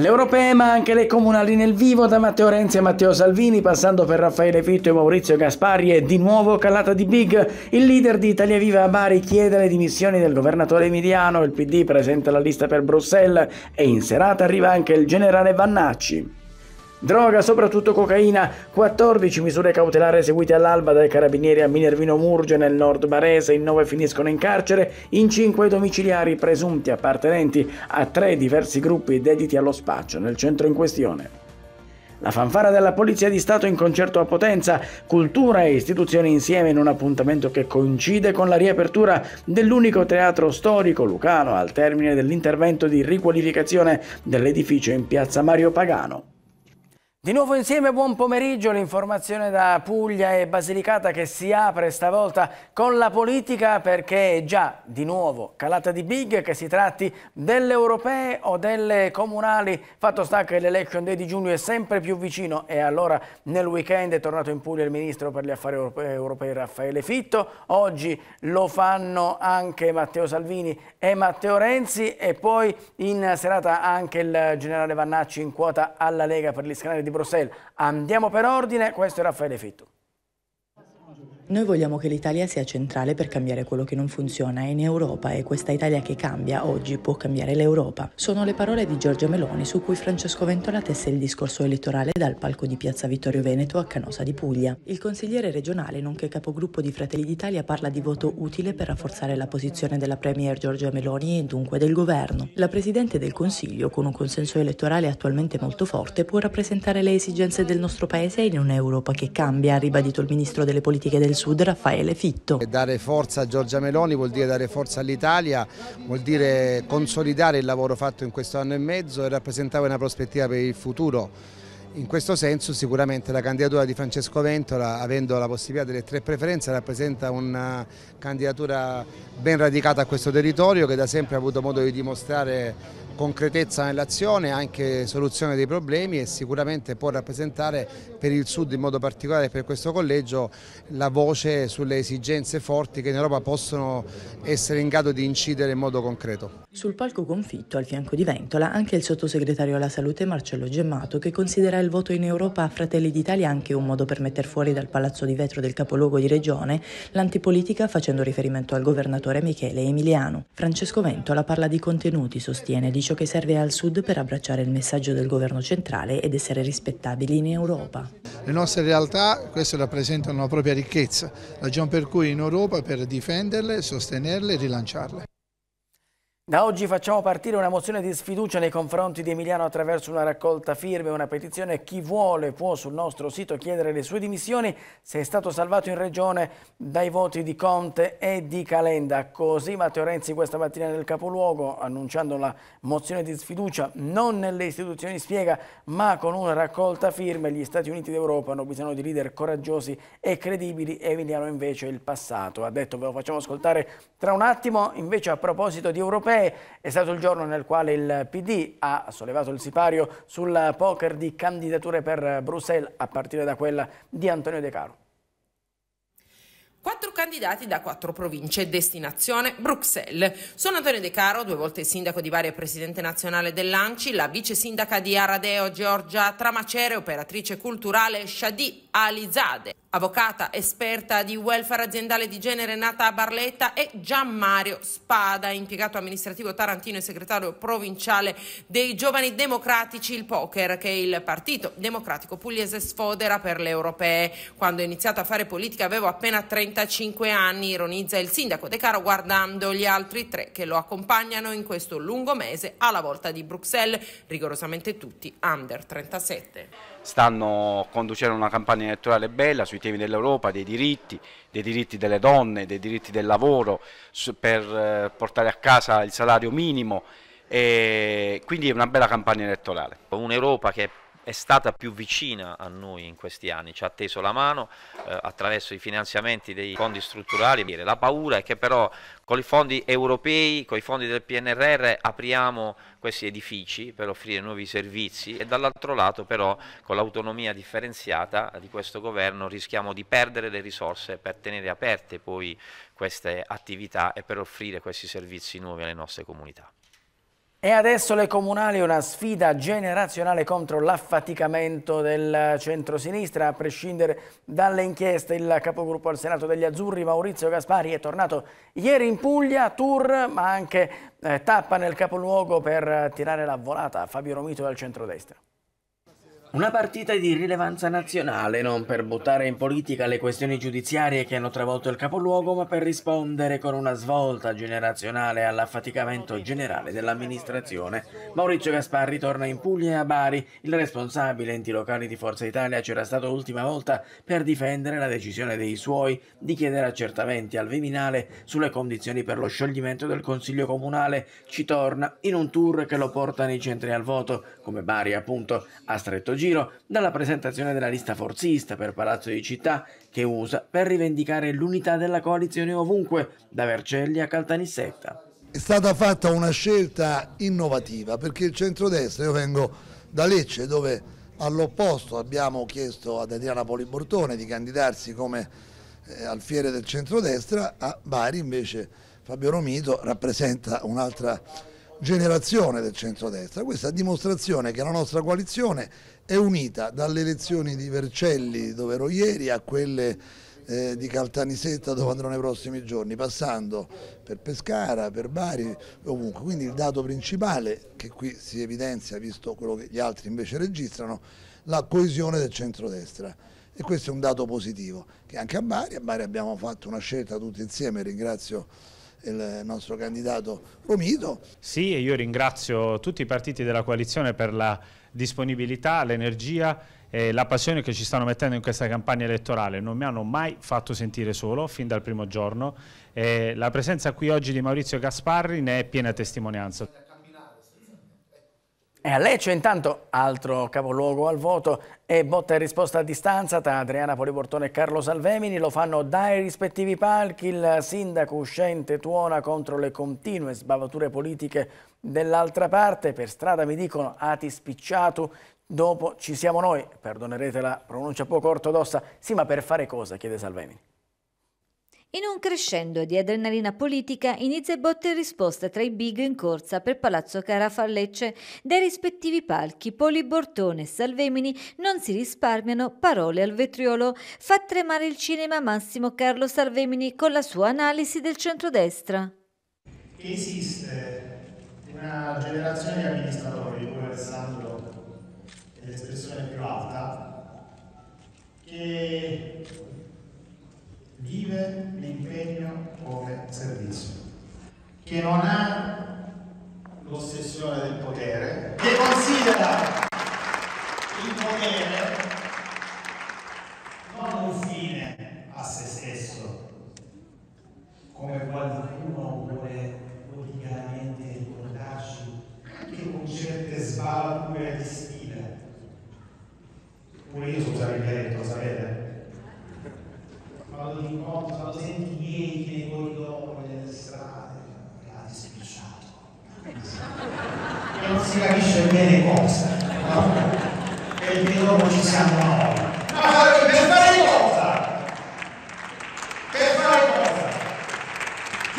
Le europee ma anche le comunali nel vivo da Matteo Renzi e Matteo Salvini passando per Raffaele Fitto e Maurizio Gasparri e di nuovo calata di Big. Il leader di Italia Viva a Bari chiede le dimissioni del governatore Emiliano, il PD presenta la lista per Bruxelles e in serata arriva anche il generale Vannacci. Droga, soprattutto cocaina, 14 misure cautelari eseguite all'alba dai carabinieri a Minervino Murge nel nord Barese, in 9 finiscono in carcere, in 5 domiciliari presunti appartenenti a tre diversi gruppi dediti allo spaccio nel centro in questione. La fanfara della Polizia di Stato in concerto a Potenza, cultura e istituzioni insieme in un appuntamento che coincide con la riapertura dell'unico teatro storico lucano al termine dell'intervento di riqualificazione dell'edificio in piazza Mario Pagano. Di nuovo insieme, buon pomeriggio, l'informazione da Puglia e Basilicata che si apre stavolta con la politica perché è già di nuovo calata di big che si tratti delle europee o delle comunali, fatto sta che l'election day di giugno è sempre più vicino e allora nel weekend è tornato in Puglia il ministro per gli affari europei Raffaele Fitto, oggi lo fanno anche Matteo Salvini e Matteo Renzi e poi in serata anche il generale Vannacci in quota alla Lega per gli scanali di di Bruxelles. Andiamo per ordine, questo è Raffaele Fitto. Noi vogliamo che l'Italia sia centrale per cambiare quello che non funziona in Europa e questa Italia che cambia oggi può cambiare l'Europa. Sono le parole di Giorgia Meloni su cui Francesco Ventola tesse il discorso elettorale dal palco di Piazza Vittorio Veneto a Canosa di Puglia. Il consigliere regionale, nonché capogruppo di Fratelli d'Italia, parla di voto utile per rafforzare la posizione della Premier Giorgia Meloni e dunque del governo. La Presidente del Consiglio, con un consenso elettorale attualmente molto forte, può rappresentare le esigenze del nostro Paese in un'Europa che cambia, ha ribadito il Ministro delle Politiche del Sud Raffaele Fitto. Dare forza a Giorgia Meloni vuol dire dare forza all'Italia, vuol dire consolidare il lavoro fatto in questo anno e mezzo e rappresentare una prospettiva per il futuro. In questo senso sicuramente la candidatura di Francesco Ventola, avendo la possibilità delle tre preferenze, rappresenta una candidatura ben radicata a questo territorio che da sempre ha avuto modo di dimostrare concretezza nell'azione, anche soluzione dei problemi e sicuramente può rappresentare per il Sud in modo particolare per questo collegio la voce sulle esigenze forti che in Europa possono essere in grado di incidere in modo concreto. Sul palco confitto al fianco di Ventola anche il sottosegretario alla salute Marcello Gemmato che considera il voto in Europa a Fratelli d'Italia anche un modo per mettere fuori dal palazzo di vetro del capoluogo di regione l'antipolitica facendo riferimento al governatore Michele Emiliano. Francesco Ventola parla di contenuti, sostiene, di ciò che serve al Sud per abbracciare il messaggio del governo centrale ed essere rispettabili in Europa. Le nostre realtà, queste rappresentano la propria ricchezza, ragion per cui in Europa per difenderle, sostenerle e rilanciarle. Da oggi facciamo partire una mozione di sfiducia nei confronti di Emiliano attraverso una raccolta firme, una petizione. Chi vuole può sul nostro sito chiedere le sue dimissioni se è stato salvato in regione dai voti di Conte e di Calenda. Così Matteo Renzi questa mattina nel capoluogo, annunciando la mozione di sfiducia non nelle istituzioni, spiega ma con una raccolta firme gli Stati Uniti d'Europa hanno bisogno di leader coraggiosi e credibili. Emiliano invece è il passato. Ha detto ve lo facciamo ascoltare tra un attimo. Invece a proposito di europei, europee. È stato il giorno nel quale il PD ha sollevato il sipario sul poker di candidature per Bruxelles, a partire da quella di Antonio De Caro. Quattro candidati da quattro province, destinazione Bruxelles. Sono Antonio De Caro, due volte sindaco di Varia e presidente nazionale dell'Anci, la vice sindaca di Aradeo Giorgia Tramacere, operatrice culturale Shadi Alizade avvocata esperta di welfare aziendale di genere nata a Barletta e Gianmario Spada, impiegato amministrativo tarantino e segretario provinciale dei Giovani Democratici, il Poker, che il partito democratico pugliese sfodera per le europee. Quando ho iniziato a fare politica avevo appena 35 anni, ironizza il sindaco De Caro guardando gli altri tre che lo accompagnano in questo lungo mese alla volta di Bruxelles, rigorosamente tutti under 37 stanno conducendo una campagna elettorale bella sui temi dell'Europa, dei diritti, dei diritti delle donne, dei diritti del lavoro, per eh, portare a casa il salario minimo, e quindi è una bella campagna elettorale. Un'Europa che è stata più vicina a noi in questi anni, ci ha teso la mano eh, attraverso i finanziamenti dei fondi strutturali. La paura è che però con i fondi europei, con i fondi del PNRR apriamo questi edifici per offrire nuovi servizi e dall'altro lato però con l'autonomia differenziata di questo governo rischiamo di perdere le risorse per tenere aperte poi queste attività e per offrire questi servizi nuovi alle nostre comunità. E adesso le comunali, una sfida generazionale contro l'affaticamento del centrosinistra, a prescindere dalle inchieste. Il capogruppo al Senato degli Azzurri, Maurizio Gaspari, è tornato ieri in Puglia, tour, ma anche eh, tappa nel capoluogo per tirare la volata a Fabio Romito dal centrodestra. Una partita di rilevanza nazionale, non per buttare in politica le questioni giudiziarie che hanno travolto il capoluogo, ma per rispondere con una svolta generazionale all'affaticamento generale dell'amministrazione. Maurizio Gasparri torna in Puglia e a Bari. Il responsabile enti locali di Forza Italia c'era stato l'ultima volta per difendere la decisione dei suoi di chiedere accertamenti al Viminale sulle condizioni per lo scioglimento del Consiglio Comunale. Ci torna in un tour che lo porta nei centri al voto, come Bari appunto, a stretto giro dalla presentazione della lista forzista per Palazzo di Città che usa per rivendicare l'unità della coalizione ovunque, da Vercelli a Caltanissetta. È stata fatta una scelta innovativa perché il centrodestra, io vengo da Lecce dove all'opposto abbiamo chiesto ad Adriana Polibortone di candidarsi come eh, alfiere del centrodestra, a Bari invece Fabio Romito rappresenta un'altra generazione del centrodestra. Questa dimostrazione che la nostra coalizione è unita dalle elezioni di Vercelli dove ero ieri a quelle eh, di Caltanissetta dove andrò nei prossimi giorni, passando per Pescara, per Bari, ovunque. Quindi il dato principale che qui si evidenzia, visto quello che gli altri invece registrano, la coesione del centrodestra. E questo è un dato positivo, che anche a Bari, a Bari abbiamo fatto una scelta tutti insieme, ringrazio il nostro candidato Romito. Sì, e io ringrazio tutti i partiti della coalizione per la disponibilità, l'energia e la passione che ci stanno mettendo in questa campagna elettorale. Non mi hanno mai fatto sentire solo, fin dal primo giorno. E la presenza qui oggi di Maurizio Gasparri ne è piena testimonianza. E eh, a Lecce intanto, altro capoluogo al voto, è botta e risposta a distanza tra Adriana Poliportone e Carlo Salvemini, lo fanno dai rispettivi palchi, il sindaco uscente tuona contro le continue sbavature politiche dell'altra parte, per strada mi dicono ati spicciato, dopo ci siamo noi, perdonerete la pronuncia poco ortodossa, sì ma per fare cosa chiede Salvemini. In un crescendo di adrenalina politica inizia botte e risposta tra i big in corsa per Palazzo Carafallecce. Dai rispettivi palchi, Poli Bortone e Salvemini non si risparmiano parole al vetriolo. Fa tremare il cinema Massimo Carlo Salvemini con la sua analisi del centrodestra. Che esiste una generazione di amministratori, come Alessandro è l'espressione più alta, che que no ha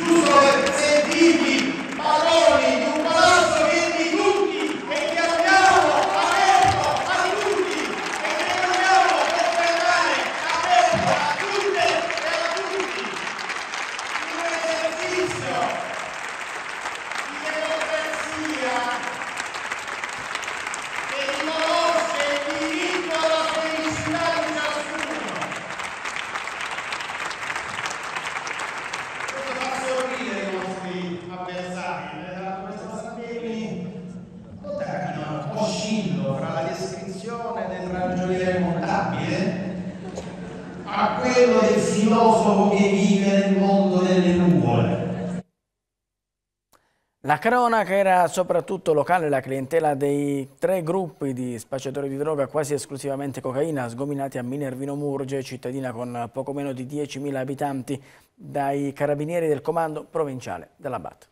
Giusto e credibili, parole di un cronaca era soprattutto locale la clientela dei tre gruppi di spacciatori di droga quasi esclusivamente cocaina sgominati a Minervino Murge, cittadina con poco meno di 10.000 abitanti, dai carabinieri del comando provinciale dell'Abat.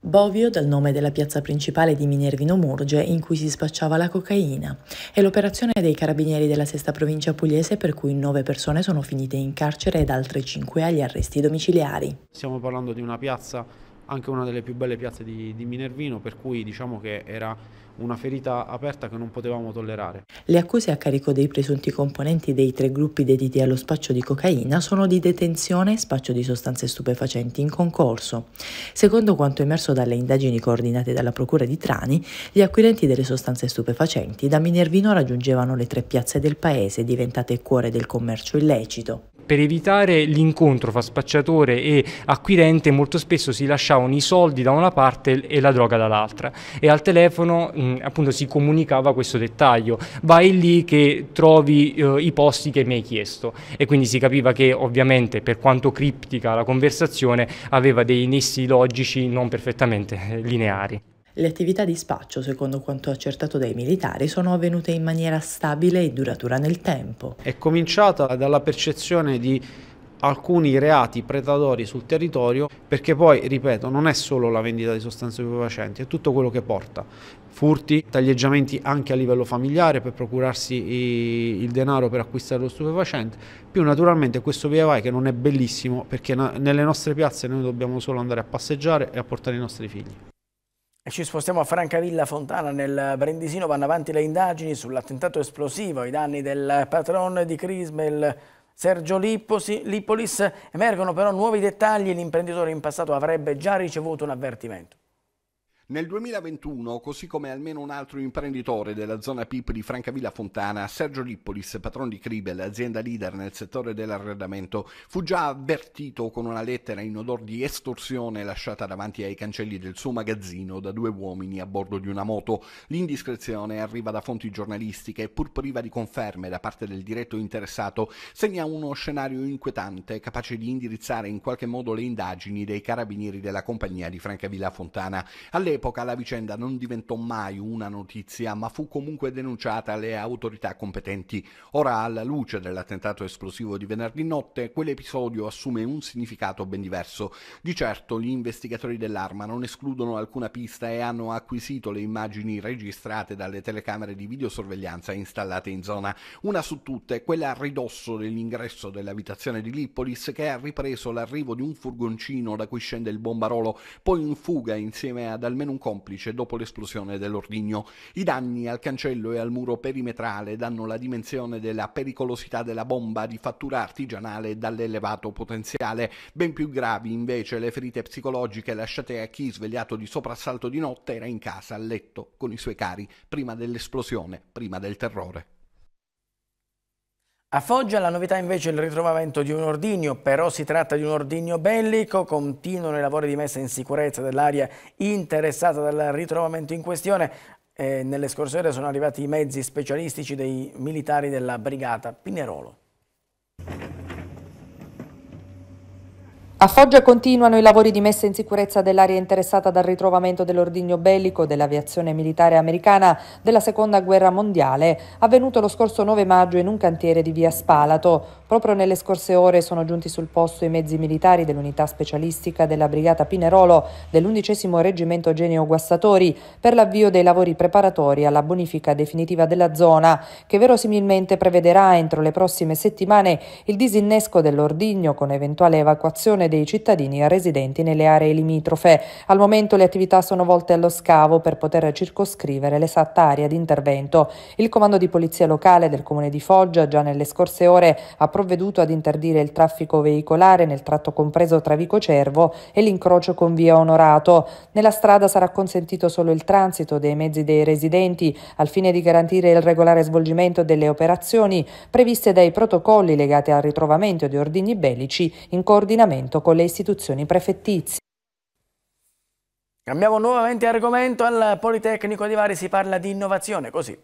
Bovio dal nome della piazza principale di Minervino Murge in cui si spacciava la cocaina È l'operazione dei carabinieri della sesta provincia pugliese per cui nove persone sono finite in carcere ed altre cinque agli arresti domiciliari. Stiamo parlando di una piazza anche una delle più belle piazze di, di, Minervino, per cui diciamo che era una ferita aperta che non potevamo tollerare. Le accuse a carico dei presunti componenti dei tre gruppi dediti allo spaccio di cocaina sono di detenzione e spaccio di sostanze stupefacenti in concorso. Secondo quanto emerso dalle indagini coordinate dalla Procura di Trani, gli acquirenti delle sostanze stupefacenti da Minervino raggiungevano le tre piazze del paese diventate cuore del commercio illecito per evitare l'incontro fra spacciatore e acquirente molto spesso si lasciavano i soldi da una parte e la droga dall'altra e al telefono mh, mm, appunto si comunicava questo dettaglio vai lì che trovi eh, i posti che mi hai chiesto e quindi si capiva che ovviamente per quanto criptica la conversazione aveva dei nessi logici non perfettamente eh, lineari. Le attività di spaccio, secondo quanto accertato dai militari, sono avvenute in maniera stabile e duratura nel tempo. È cominciata dalla percezione di alcuni reati predatori sul territorio perché poi, ripeto, non è solo la vendita di sostanze stupefacenti, è tutto quello che porta. Furti, taglieggiamenti anche a livello familiare per procurarsi il denaro per acquistare lo stupefacente, più naturalmente questo via vai che non è bellissimo perché nelle nostre piazze noi dobbiamo solo andare a passeggiare e a portare i nostri figli. Ci spostiamo a Francavilla Fontana, nel Brindisino vanno avanti le indagini sull'attentato esplosivo ai danni del patron di Crismel Sergio Lippolis. Emergono però nuovi dettagli, l'imprenditore in passato avrebbe già ricevuto un avvertimento. Nel 2021, così come almeno un altro imprenditore della zona PIP di Francavilla Fontana, Sergio Lippolis, patrono di Cribel, azienda leader nel settore dell'arredamento, fu già avvertito con una lettera in odor di estorsione lasciata davanti ai cancelli del suo magazzino da due uomini a bordo di una moto. L'indiscrezione arriva da fonti giornalistiche e pur priva di conferme da parte del diretto interessato, segna uno scenario inquietante capace di indirizzare in qualche modo le indagini dei carabinieri della compagnia di Francavilla Fontana. All'epoca All'epoca la vicenda non diventò mai una notizia, ma fu comunque denunciata alle autorità competenti. Ora, alla luce dell'attentato esplosivo di venerdì notte, quell'episodio assume un significato ben diverso. Di certo, gli investigatori dell'arma non escludono alcuna pista e hanno acquisito le immagini registrate dalle telecamere di videosorveglianza installate in zona. Una su tutte, quella a ridosso dell'ingresso dell'abitazione di Lippolis, che ha ripreso l'arrivo di un furgoncino da cui scende il bombarolo, poi in fuga insieme ad almeno almeno un complice dopo l'esplosione dell'ordigno. I danni al cancello e al muro perimetrale danno la dimensione della pericolosità della bomba di fattura artigianale dall'elevato potenziale. Ben più gravi invece le ferite psicologiche lasciate a chi svegliato di soprassalto di notte era in casa a letto con i suoi cari prima dell'esplosione, prima del terrore. A Foggia la novità invece è il ritrovamento di un ordigno, però si tratta di un ordigno bellico, continuano i lavori di messa in sicurezza dell'area interessata dal ritrovamento in questione. Eh, nelle scorse ore sono arrivati i mezzi specialistici dei militari della brigata Pinerolo. A Foggia continuano i lavori di messa in sicurezza dell'area interessata dal ritrovamento dell'ordigno bellico dell'aviazione militare americana della Seconda Guerra Mondiale, avvenuto lo scorso 9 maggio in un cantiere di via Spalato. Proprio nelle scorse ore sono giunti sul posto i mezzi militari dell'unità specialistica della Brigata Pinerolo dell'undicesimo Reggimento Genio Guastatori per l'avvio dei lavori preparatori alla bonifica definitiva della zona, che verosimilmente prevederà entro le prossime settimane il disinnesco dell'ordigno con eventuale evacuazione dei cittadini residenti nelle aree limitrofe. Al momento le attività sono volte allo scavo per poter circoscrivere l'esatta area di intervento. Il comando di polizia locale del comune di Foggia già nelle scorse ore ha provveduto ad interdire il traffico veicolare nel tratto compreso tra Vico Cervo e l'incrocio con via Onorato. Nella strada sarà consentito solo il transito dei mezzi dei residenti al fine di garantire il regolare svolgimento delle operazioni previste dai protocolli legati al ritrovamento di ordigni bellici in coordinamento confronto con le istituzioni prefettizie. Cambiamo nuovamente argomento, al Politecnico di Bari si parla di innovazione, così.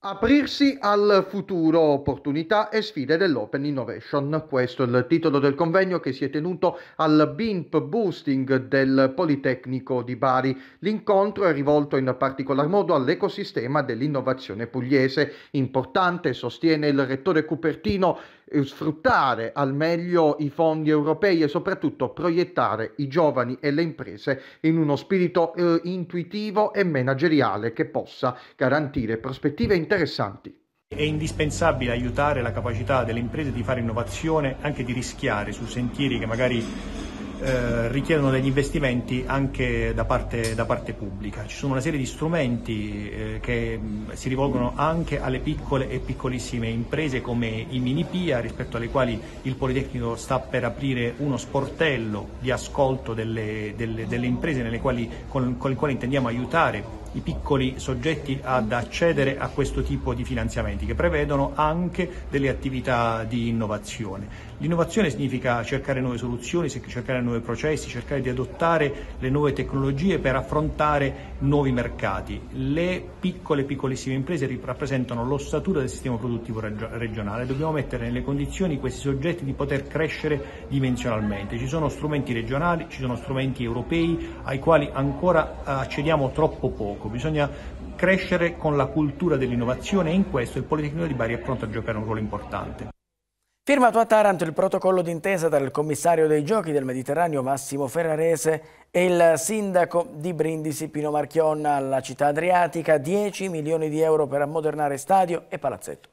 Aprirsi al futuro, opportunità e sfide dell'Open Innovation. Questo è il titolo del convegno che si è tenuto al BIMP Boosting del Politecnico di Bari. L'incontro è rivolto in particolar modo all'ecosistema dell'innovazione pugliese. Importante, sostiene il rettore Cupertino, eh, sfruttare al meglio i fondi europei e soprattutto proiettare i giovani e le imprese in uno spirito eh, intuitivo e manageriale che possa garantire prospettive interessanti. È indispensabile aiutare la capacità delle imprese di fare innovazione, anche di rischiare su sentieri che magari eh, richiedono degli investimenti anche da parte, da parte, pubblica. Ci sono una serie di strumenti eh, che si rivolgono anche alle piccole e piccolissime imprese come i mini PIA rispetto alle quali il Politecnico sta per aprire uno sportello di ascolto delle, delle, delle imprese quali, con, con il quale intendiamo aiutare i piccoli soggetti ad accedere a questo tipo di finanziamenti che prevedono anche delle attività di innovazione. L'innovazione significa cercare nuove soluzioni, cercare nuovi processi, cercare di adottare le nuove tecnologie per affrontare nuovi mercati. Le piccole e piccolissime imprese rappresentano l'ossatura del sistema produttivo regionale. Dobbiamo mettere nelle condizioni questi soggetti di poter crescere dimensionalmente. Ci sono strumenti regionali, ci sono strumenti europei ai quali ancora accediamo troppo poco. Bisogna crescere con la cultura dell'innovazione e in questo il Politecnico di Bari è pronto a giocare un ruolo importante. Firmato a Taranto il protocollo d'intesa tra il commissario dei giochi del Mediterraneo Massimo Ferrarese e il sindaco di Brindisi Pino Marchionna alla città adriatica 10 milioni di euro per ammodernare stadio e palazzetto.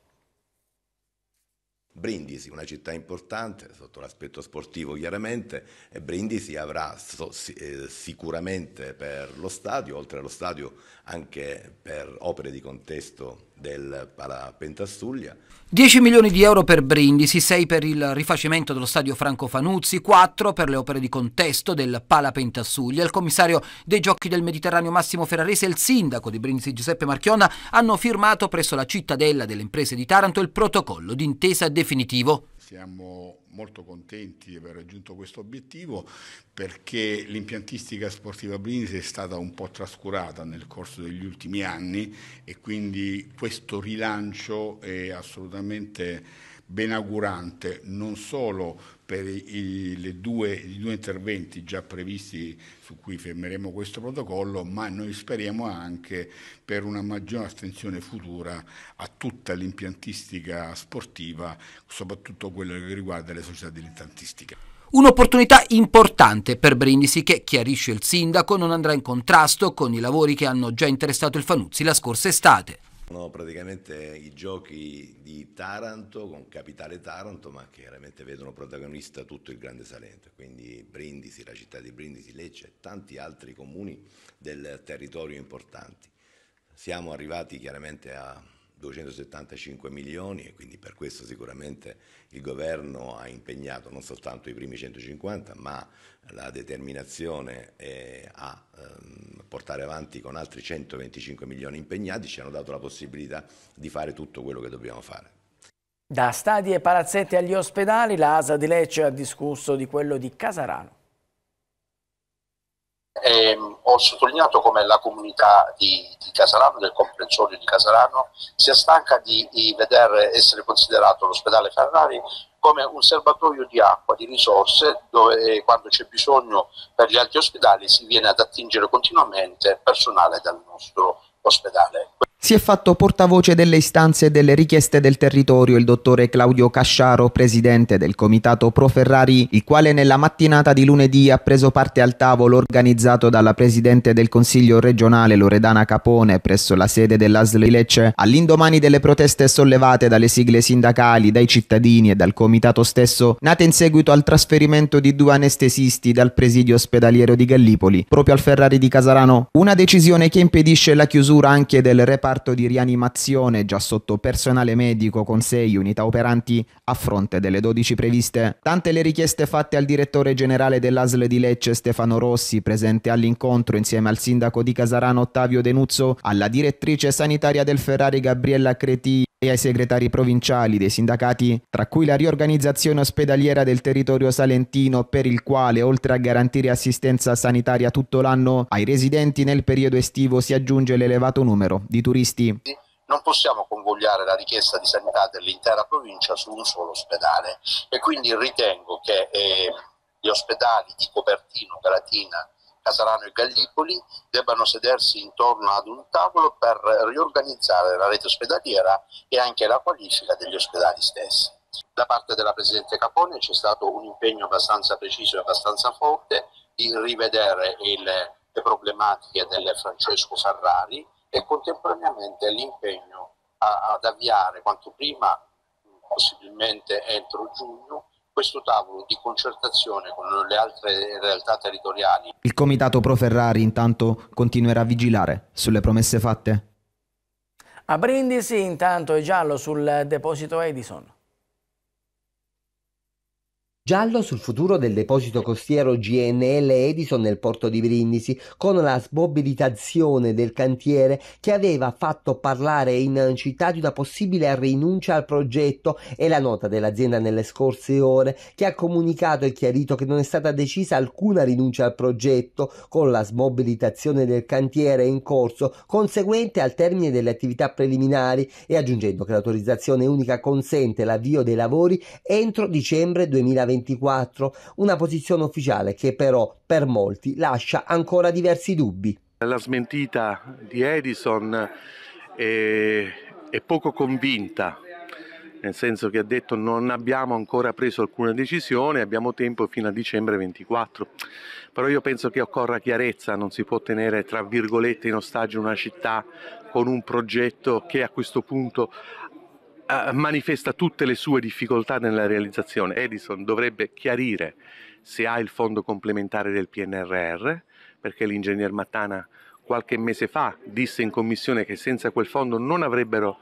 Brindisi, una città importante sotto l'aspetto sportivo chiaramente, e Brindisi avrà so, eh, sicuramente per lo stadio, oltre allo stadio anche per opere di contesto del Palapentastuglia. 10 milioni di euro per Brindisi, 6 per il rifacimento dello stadio Franco Fanuzzi, 4 per le opere di contesto del Palapentassuglia. Il commissario dei giochi del Mediterraneo Massimo Ferrarese e il sindaco di Brindisi Giuseppe Marchionna hanno firmato presso la cittadella delle imprese di Taranto il protocollo d'intesa definitivo. Siamo molto contenti di aver raggiunto questo obiettivo perché l'impiantistica sportiva Brindisi è stata un po' trascurata nel corso degli ultimi anni e quindi questo rilancio è assolutamente benaugurante non solo per i, due, i due interventi già previsti su cui fermeremo questo protocollo, ma noi speriamo anche per una maggiore attenzione futura a tutta l'impiantistica sportiva, soprattutto quello che riguarda le società dilettantistica. Un'opportunità importante per Brindisi che, chiarisce il sindaco, non andrà in contrasto con i lavori che hanno già interessato il Fanuzzi la scorsa estate. Sono praticamente i giochi di Taranto con capitale Taranto, ma che chiaramente vedono protagonista tutto il Grande Salento, quindi Brindisi, la città di Brindisi, Lecce e tanti altri comuni del territorio importanti. Siamo arrivati chiaramente a 275 milioni e quindi per questo sicuramente il governo ha impegnato non soltanto i primi 150, ma la determinazione eh, a ehm, portare avanti con altri 125 milioni impegnati ci hanno dato la possibilità di fare tutto quello che dobbiamo fare. Da stadi e palazzetti agli ospedali, la ASA di Lecce ha discusso di quello di Casarano. Eh, ho sottolineato come la comunità di, di, Casalano, del comprensorio di Casalano, sia stanca di, di vedere essere considerato l'ospedale Ferrari come un serbatoio di acqua, di risorse, dove eh, quando c'è bisogno per gli altri ospedali si viene ad attingere continuamente personale dal nostro ospedale. Si è fatto portavoce delle istanze e delle richieste del territorio il dottore Claudio Casciaro, presidente del comitato Pro Ferrari, il quale nella mattinata di lunedì ha preso parte al tavolo organizzato dalla presidente del Consiglio regionale Loredana Capone presso la sede dell'ASL Lecce all'indomani delle proteste sollevate dalle sigle sindacali, dai cittadini e dal comitato stesso, nate in seguito al trasferimento di due anestesisti dal presidio ospedaliero di Gallipoli proprio al Ferrari di Casarano, una decisione che impedisce la chiusura anche del reparto reparto di rianimazione già sotto personale medico con 6 unità operanti a fronte delle 12 previste. Tante le richieste fatte al direttore generale dell'ASL di Lecce Stefano Rossi, presente all'incontro insieme al sindaco di Casarano Ottavio Denuzzo, alla direttrice sanitaria del Ferrari Gabriella Creti e ai segretari provinciali dei sindacati, tra cui la riorganizzazione ospedaliera del territorio salentino per il quale, oltre a garantire assistenza sanitaria tutto l'anno, ai residenti nel periodo estivo si aggiunge l'elevato numero di turisti non possiamo convogliare la richiesta di sanità dell'intera provincia su un solo ospedale e quindi ritengo che eh, gli ospedali di Copertino, Galatina, Casarano e Gallipoli debbano sedersi intorno ad un tavolo per riorganizzare la rete ospedaliera e anche la qualifica degli ospedali stessi. Da parte della Presidente Capone c'è stato un impegno abbastanza preciso e abbastanza forte di rivedere il, le problematiche del Francesco Ferrari e contemporaneamente l'impegno a, ad avviare quanto prima, possibilmente entro giugno, questo tavolo di concertazione con le altre realtà territoriali. Il Comitato Pro Ferrari intanto continuerà a vigilare sulle promesse fatte? A Brindisi intanto è giallo sul deposito Edison. Giallo sul futuro del deposito costiero GNL Edison nel porto di Brindisi, con la smobilitazione del cantiere che aveva fatto parlare in città di una possibile rinuncia al progetto e la nota dell'azienda nelle scorse ore che ha comunicato e chiarito che non è stata decisa alcuna rinuncia al progetto con la smobilitazione del cantiere in corso conseguente al termine delle attività preliminari e aggiungendo che l'autorizzazione unica consente l'avvio dei lavori entro dicembre 2020. 24, una posizione ufficiale che però per molti lascia ancora diversi dubbi. La smentita di Edison è, è poco convinta, nel senso che ha detto non abbiamo ancora preso alcuna decisione, abbiamo tempo fino a dicembre 24. Però io penso che occorra chiarezza, non si può tenere tra virgolette in ostaggio una città con un progetto che a questo punto manifesta tutte le sue difficoltà nella realizzazione. Edison dovrebbe chiarire se ha il fondo complementare del PNRR, perché l'ingegner Mattana qualche mese fa disse in commissione che senza quel fondo non avrebbero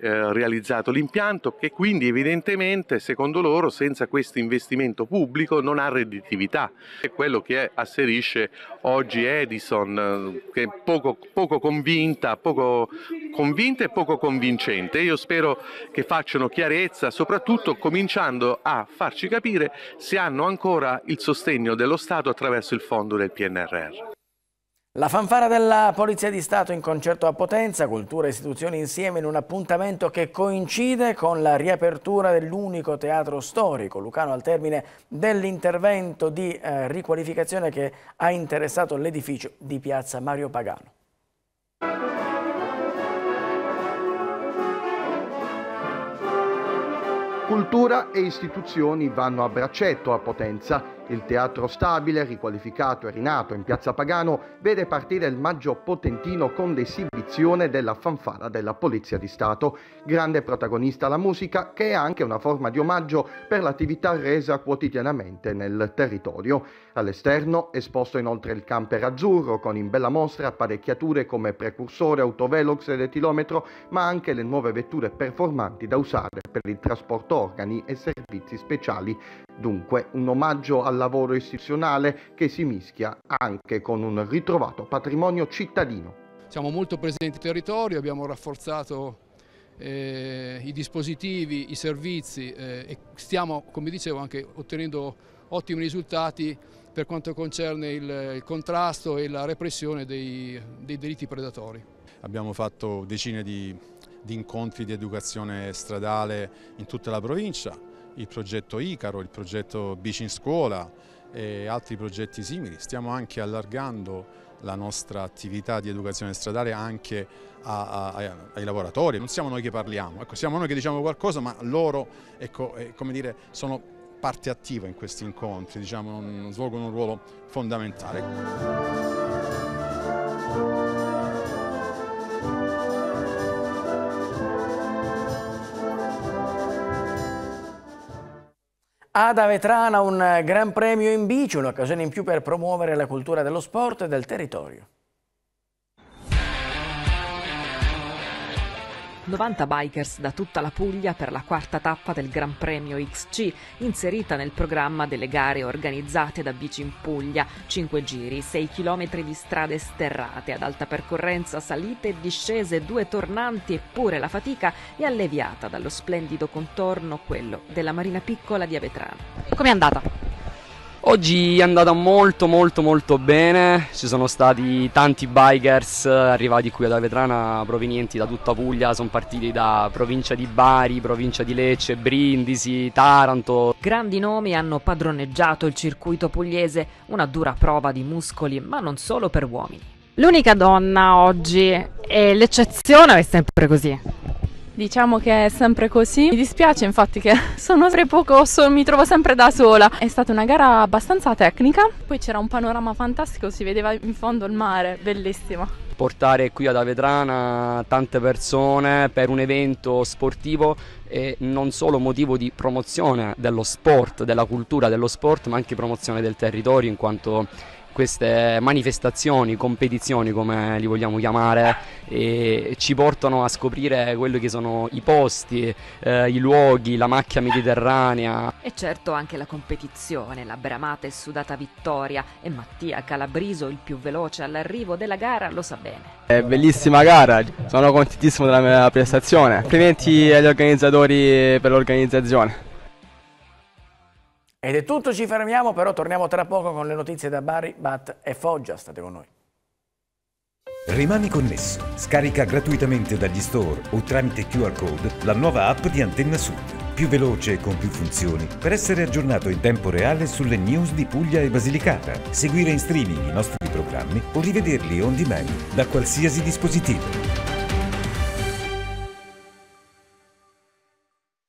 eh, realizzato l'impianto che quindi evidentemente secondo loro senza questo investimento pubblico non ha redditività. È quello che asserisce oggi Edison eh, che è poco, poco, convinta, poco convinta e poco convincente. Io spero che facciano chiarezza soprattutto cominciando a farci capire se hanno ancora il sostegno dello Stato attraverso il fondo del PNRR. La fanfara della Polizia di Stato in concerto a Potenza, cultura e istituzioni insieme in un appuntamento che coincide con la riapertura dell'unico teatro storico. Lucano al termine dell'intervento di eh, riqualificazione che ha interessato l'edificio di piazza Mario Pagano. Cultura e istituzioni vanno a braccetto a Potenza il teatro stabile, riqualificato e rinato in piazza Pagano, vede partire il Maggio Potentino con l'esibizione della fanfara della Polizia di Stato. Grande protagonista la musica, che è anche una forma di omaggio per l'attività resa quotidianamente nel territorio. All'esterno esposto inoltre il camper azzurro con in bella mostra apparecchiature come precursore, autovelox ed etilometro, ma anche le nuove vetture performanti da usare per il trasporto organi e servizi speciali. Dunque un omaggio al lavoro istituzionale che si mischia anche con un ritrovato patrimonio cittadino. Siamo molto presenti in territorio, abbiamo rafforzato eh, i dispositivi, i servizi eh, e stiamo, come dicevo, anche ottenendo ottimi risultati per quanto concerne il, contrasto e la repressione dei, dei delitti predatori. Abbiamo fatto decine di, di incontri di educazione stradale in tutta la provincia, il progetto Icaro, il progetto Bici in Scuola e altri progetti simili. Stiamo anche allargando la nostra attività di educazione stradale anche a, a, ai lavoratori. Non siamo noi che parliamo, ecco, siamo noi che diciamo qualcosa, ma loro ecco, è, eh, dire, sono parte attiva in questi incontri, diciamo, svolgono un ruolo fondamentale. Ada Vetrana, un gran premio in bici, un'occasione in più per promuovere la cultura dello sport e del territorio. 90 bikers da tutta la Puglia per la quarta tappa del Gran Premio XC, inserita nel programma delle gare organizzate da Bici in Puglia. 5 giri, 6 km di strade sterrate, ad alta percorrenza, salite e discese, due tornanti, eppure la fatica è alleviata dallo splendido contorno, quello della Marina Piccola di Avetrano. Com'è andata? Oggi è andata molto molto molto bene, ci sono stati tanti bikers eh, arrivati qui ad Avetrana provenienti da tutta Puglia, sono partiti da provincia di Bari, provincia di Lecce, Brindisi, Taranto. Grandi nomi hanno padroneggiato il circuito pugliese, una dura prova di muscoli, ma non solo per uomini. L'unica donna oggi e l'eccezione è sempre così. Diciamo che è sempre così. Mi dispiace infatti che sono sempre poco, so, mi trovo sempre da sola. È stata una gara abbastanza tecnica, poi c'era un panorama fantastico, si vedeva in fondo il mare, bellissimo portare qui ad Avedrana tante persone per un evento sportivo e non solo motivo di promozione dello sport, della cultura dello sport, ma anche promozione del territorio in quanto queste manifestazioni, competizioni come li vogliamo chiamare, ci portano a scoprire quelli che sono i posti, eh, i luoghi, la macchia mediterranea. E certo anche la competizione, la bramata e sudata vittoria e Mattia Calabriso, il più veloce all'arrivo della gara, lo sa bene. È bellissima gara, sono contentissimo della mia prestazione. Complimenti agli organizzatori per l'organizzazione. Ed è tutto, ci fermiamo, però torniamo tra poco con le notizie da Bari, Bat e Foggia. State con noi. Rimani connesso. Scarica gratuitamente dagli store o tramite QR code la nuova app di Antenna Sud più veloce e con più funzioni per essere aggiornato in tempo reale sulle news di Puglia e Basilicata, seguire in streaming i nostri programmi o rivederli on demand da qualsiasi dispositivo.